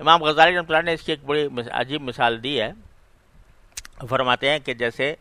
इमाम गजाली रमतला ने इसकी एक बड़ी अजीब मिसाल दी है फरमाते हैं कि जैसे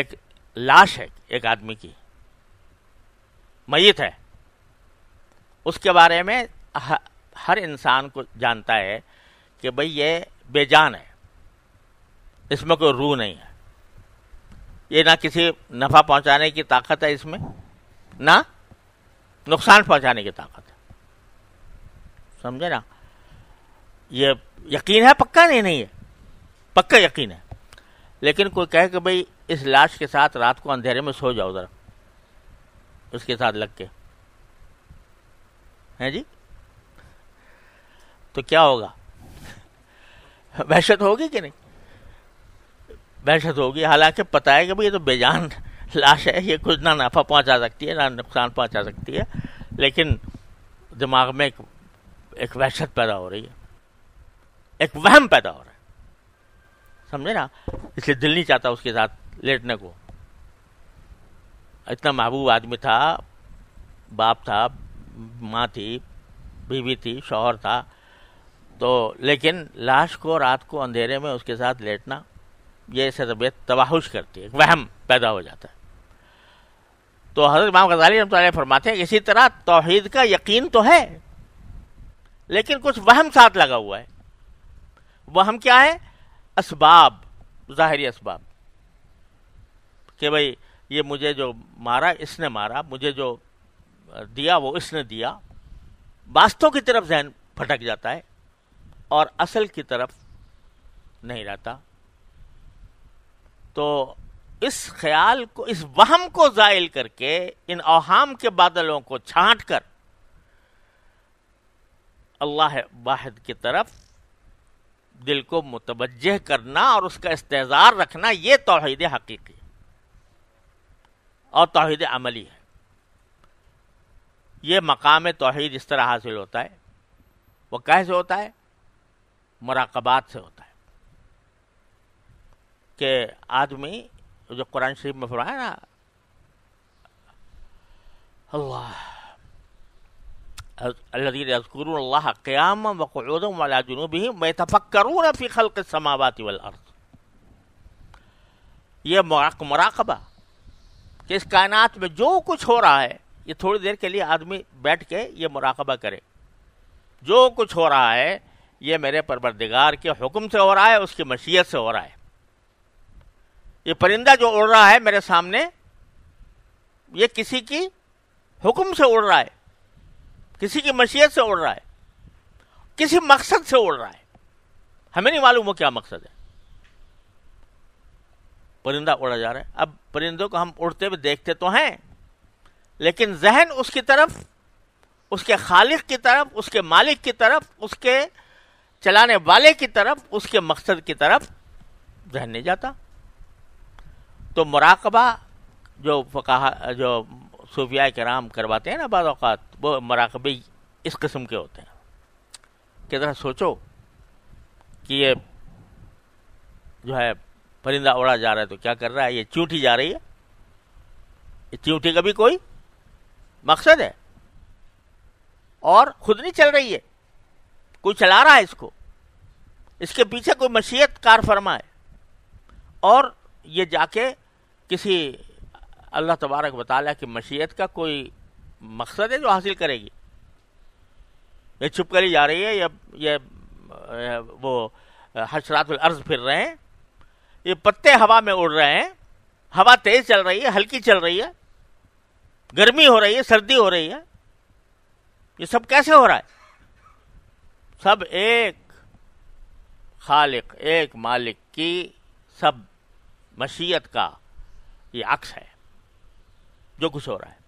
एक लाश है एक आदमी की मयत है उसके बारे में हर इंसान को जानता है कि भाई ये बेजान है इसमें कोई रूह नहीं है ये ना किसी नफ़ा पहुंचाने की ताकत है इसमें ना नुकसान पहुंचाने की ताकत है समझे ना ये यकीन है पक्का नहीं नहीं है पक्का यकीन है लेकिन कोई कहे कि भाई इस लाश के साथ रात को अंधेरे में सो जाओ ज़रा उसके साथ लग के हैं जी तो क्या होगा वहशत होगी कि नहीं वहशत होगी हालांकि पता है कि भाई ये तो बेजान लाश है ये कुछ ना नाफा पहुंचा सकती है ना नुकसान पहुंचा सकती है लेकिन दिमाग में एक, एक वहशत पैदा हो रही है एक वहम पैदा हो रहा है समझे ना इसलिए दिल नहीं चाहता उसके साथ लेटने को इतना महबूब आदमी था बाप था माँ थी बीवी थी शौहर था तो लेकिन लाश को रात को अंधेरे में उसके साथ लेटना ये ऐसे तबीयत तबाहुश करती है वहम पैदा हो जाता है तो हजरत इमाम गजाली रमत फरमाते हैं इसी तरह तोहहीद का यकीन तो है लेकिन कुछ वहम साथ लगा हुआ है वह हम क्या है इसबाब ज़ाहरी इसबाब कि भाई ये मुझे जो मारा इसने मारा मुझे जो दिया वो इसने दिया वास्तव की तरफ जहन भटक जाता है और असल की तरफ नहीं रहता तो इस ख्याल को इस वहम को जायल करके इन अहम के बादलों को छांट कर अल्लाह वाहिद की तरफ दिल को मुतवजह करना और उसका इस्तेजार रखना ये तोहद हकीकी और तोहहीद अमली है ये मकाम तोहद इस तरह हासिल होता है वो कैसे होता है मराकबात से होता है कि आदमी जो कुरान शरीफ में है ना अल्लाह अल्लाह क़्याम वक़ूदम वाला जुनूब ही मैं तफक्रून फ़ी खल समावत वर्ज़ ये मराकबा कि इस कायनात में जो कुछ हो रहा है ये थोड़ी देर के लिए आदमी बैठ के ये मराकबा करे जो कुछ हो रहा है ये मेरे परवरदिगार के हुक्म से हो रहा है उसकी मशीयत से हो रहा है ये परिंदा जो उड़ रहा है मेरे सामने ये किसी की हुक्म से उड़ रहा है किसी की मशीयत से उड़ रहा है किसी मकसद से उड़ रहा है हमें नहीं मालूम वो क्या मकसद है परिंदा उड़ा जा रहा है अब परिंदों को हम उड़ते हुए देखते तो हैं लेकिन जहन उसकी तरफ उसके खालिक की तरफ उसके मालिक की तरफ उसके चलाने वाले की तरफ उसके मकसद की तरफ जहन नहीं जाता तो मुराकबा जो फकाहा जो सूफिया कराम करवाते हैं ना बात वो मराकबे इस कस्म के होते हैं कि तरह सोचो कि ये जो है परिंदा उड़ा जा रहा है तो क्या कर रहा है ये चूंटी जा रही है ये चूंटी का भी कोई मकसद है और खुद नहीं चल रही है कोई चला रहा है इसको इसके पीछे कोई मशीयत कार फरमा है और ये जाके किसी अल्लाह तबारक बताया की मशीयत का कोई मकसद है जो हासिल करेगी ये छुप करी जा रही है या ये वो हशरातुल अर्ज फिर रहे हैं ये पत्ते हवा में उड़ रहे हैं हवा तेज चल रही है हल्की चल रही है गर्मी हो रही है सर्दी हो रही है ये सब कैसे हो रहा है सब एक खालिक एक मालिक की सब मशीयत का ये अक्स है जो कुछ हो रहा है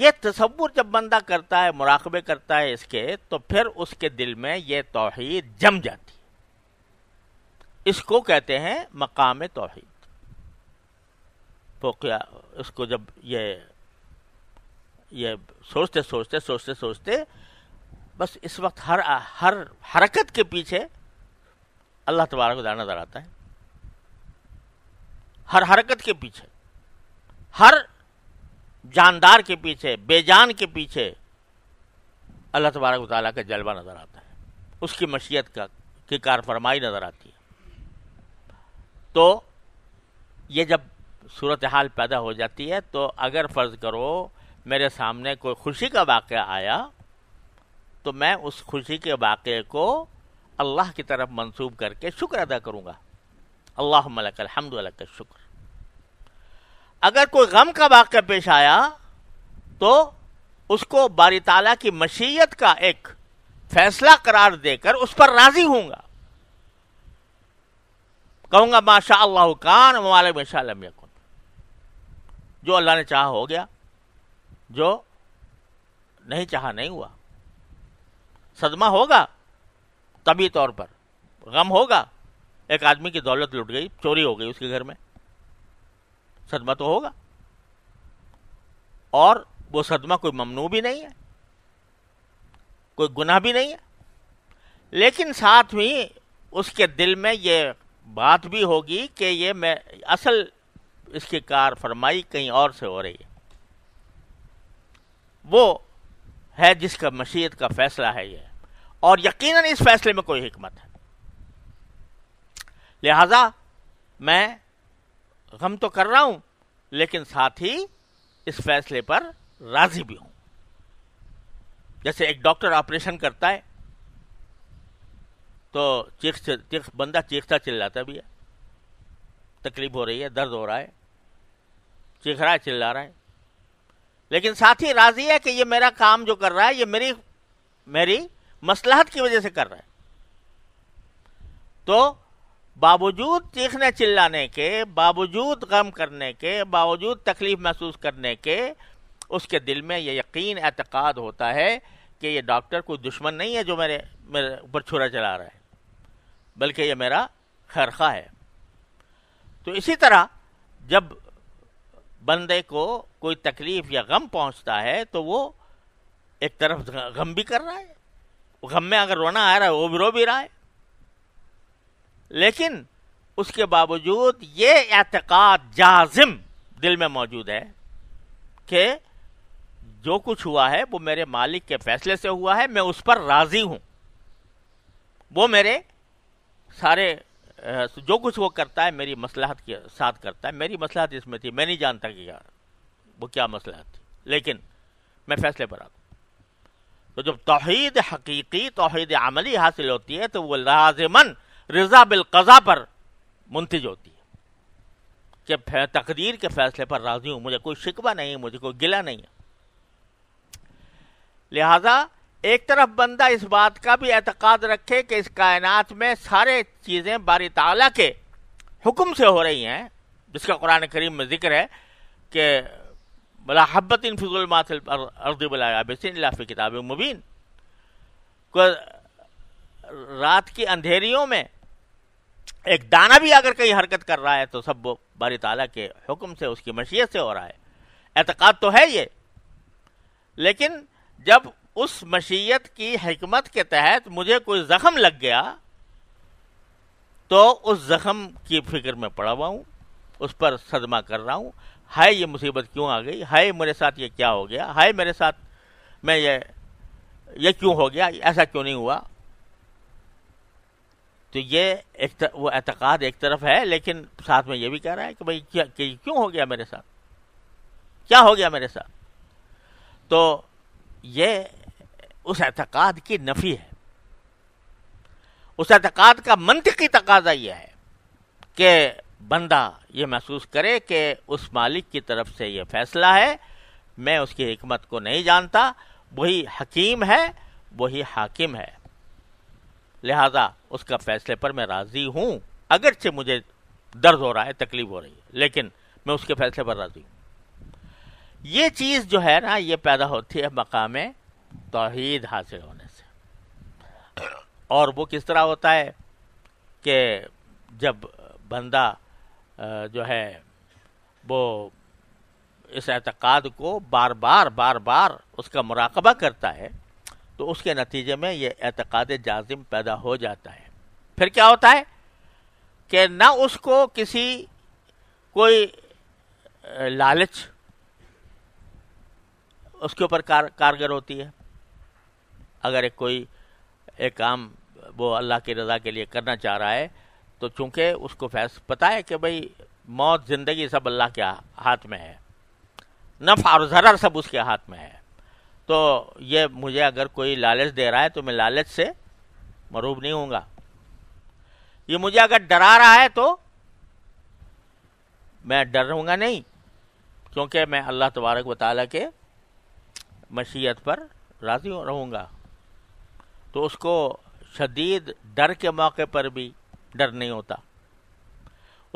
ये तस्वुर जब बंदा करता है मुराकबे करता है इसके तो फिर उसके दिल में ये तोहहीद जम जाती है इसको कहते हैं मकाम तोहहीद तो क्या इसको जब ये ये सोचते सोचते सोचते सोचते बस इस वक्त हर हर हरकत के पीछे अल्लाह तबारक दाना नजर आता है हर हरकत के पीछे हर जानदार के पीछे बेजान के पीछे अल्लाह तबारक वाली का जलवा नज़र आता है उसकी मशीयत का की कारफरमाई नज़र आती है तो ये जब सूरत हाल पैदा हो जाती है तो अगर फ़र्ज़ करो मेरे सामने कोई खुशी का वाक़ आया तो मैं उस खुशी के वाक़े को अल्लाह की तरफ मंसूब करके शुक्र अदा करूँगा अल्लाह मलक का शुक्र अगर कोई गम का वाक़ पेश आया तो उसको बारी ताला की मशीयत का एक फैसला करार देकर उस पर राजी होऊंगा कहूंगा माशा अल्लाह कान मालिक मशालम यकुन जो अल्लाह ने चाहा हो गया जो नहीं चाहा नहीं हुआ सदमा होगा तभी तौर पर गम होगा एक आदमी की दौलत लुट गई चोरी हो गई उसके घर में सदमा तो होगा और वो सदमा कोई ममनू भी नहीं है कोई गुनाह भी नहीं है लेकिन साथ में उसके दिल में ये बात भी होगी कि ये मैं असल इसकी कार फरमाई कहीं और से हो रही है वो है जिसका मशीत का फैसला है ये और यकीनन इस फैसले में कोई हमत है लिहाजा मैं गम तो कर रहा हूं लेकिन साथ ही इस फैसले पर राजी भी हूं जैसे एक डॉक्टर ऑपरेशन करता है तो चीख चीख बंदा चीखता चिल्लाता भी है तकलीफ हो रही है दर्द हो रहा है चीख रहा है चिल्ला रहा है लेकिन साथ ही राजी है कि ये मेरा काम जो कर रहा है ये मेरी मेरी मसलाहत की वजह से कर रहा है तो बावजूद चीखने चिल्लाने के बावजूद गम करने के बावजूद तकलीफ़ महसूस करने के उसके दिल में यह यकीन एतक़ाद होता है कि यह डॉक्टर कोई दुश्मन नहीं है जो मेरे मेरे ऊपर छुरा चला रहा है बल्कि यह मेरा खरखा है तो इसी तरह जब बंदे को कोई तकलीफ़ या गम पहुंचता है तो वो एक तरफ गम भी कर रहा है गम में अगर रोना आ रहा है वो भी रो भी रहा है लेकिन उसके बावजूद ये एतक़ाद जाजिम दिल में मौजूद है कि जो कुछ हुआ है वो मेरे मालिक के फैसले से हुआ है मैं उस पर राज़ी हूँ वो मेरे सारे जो कुछ वो करता है मेरी मसलहत के साथ करता है मेरी मसलहत इसमें थी मैं नहीं जानता कि यार वो क्या मसलहत थी लेकिन मैं फैसले पर आता तो जब तोहद हकीकी तोहद अमली हासिल होती है तो वो लाजमन रजा कजा पर मुंतज होती है कि तकदीर के फैसले पर राज़ी हूं मुझे कोई शिकवा नहीं है मुझे कोई गिला नहीं है लिहाजा एक तरफ बंदा इस बात का भी एतक़ाद रखे कि इस कायनात में सारे चीज़ें बारी ताला के हुक्म से हो रही हैं जिसका कुरान करीम में ज़िक्र है कि बला हब्बत इन फिजुलमातिल अर्द किताब मुबीन को रात की अंधेरियों में एक दाना भी अगर कहीं हरकत कर रहा है तो सब वो बारी ताला के हुक्म से उसकी मशीयत से हो रहा है एतक़ाद तो है ये लेकिन जब उस मशीयत की हमत के तहत मुझे कोई ज़ख्म लग गया तो उस ज़ख़म की फिक्र में पड़ा हुआ हूँ उस पर सदमा कर रहा हूँ हाय ये मुसीबत क्यों आ गई हाय मेरे साथ ये क्या हो गया हाय मेरे साथ मैं ये ये क्यों हो गया ऐसा क्यों नहीं हुआ तो ये एक तर, वो एतक़ाद एक तरफ है लेकिन साथ में ये भी कह रहा है कि भाई क्या कि क्यों हो गया मेरे साथ क्या हो गया मेरे साथ तो ये उस एतक़ाद की नफ़ी है उस एतक़ाद का मनतकी तकाजा यह है कि बंदा ये महसूस करे कि उस मालिक की तरफ से ये फैसला है मैं उसकी हमत को नहीं जानता वही हकीम है वही हाकिम है लिहाजा उसका फैसले पर मैं राज़ी हूँ अगरचे मुझे दर्द हो रहा है तकलीफ हो रही है लेकिन मैं उसके फैसले पर राज़ी हूँ ये चीज़ जो है ना ये पैदा होती है मकाम तोहद हासिल होने से और वो किस तरह होता है कि जब बंदा जो है वो इस एतक़ाद को बार बार बार बार उसका मुराकबा करता है तो उसके नतीजे में यह एतक़ाद जाजिम पैदा हो जाता है फिर क्या होता है कि ना उसको किसी कोई लालच उसके ऊपर कार कारगर होती है अगर एक कोई एक काम वो अल्लाह की रज़ा के लिए करना चाह रहा है तो चूंकि उसको फैस पता है कि भाई मौत ज़िंदगी सब अल्लाह के हाथ में है नफ़ा और ज़रर सब उसके हाथ में है तो ये मुझे अगर कोई लालच दे रहा है तो मैं लालच से मरूब नहीं होऊंगा ये मुझे अगर डरा रहा है तो मैं डर रहूँगा नहीं क्योंकि मैं अल्लाह तबारक व के मशीयत पर राज़ी रहूँगा तो उसको शदीद डर के मौके पर भी डर नहीं होता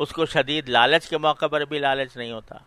उसको शदीद लालच के मौके पर भी लालच नहीं होता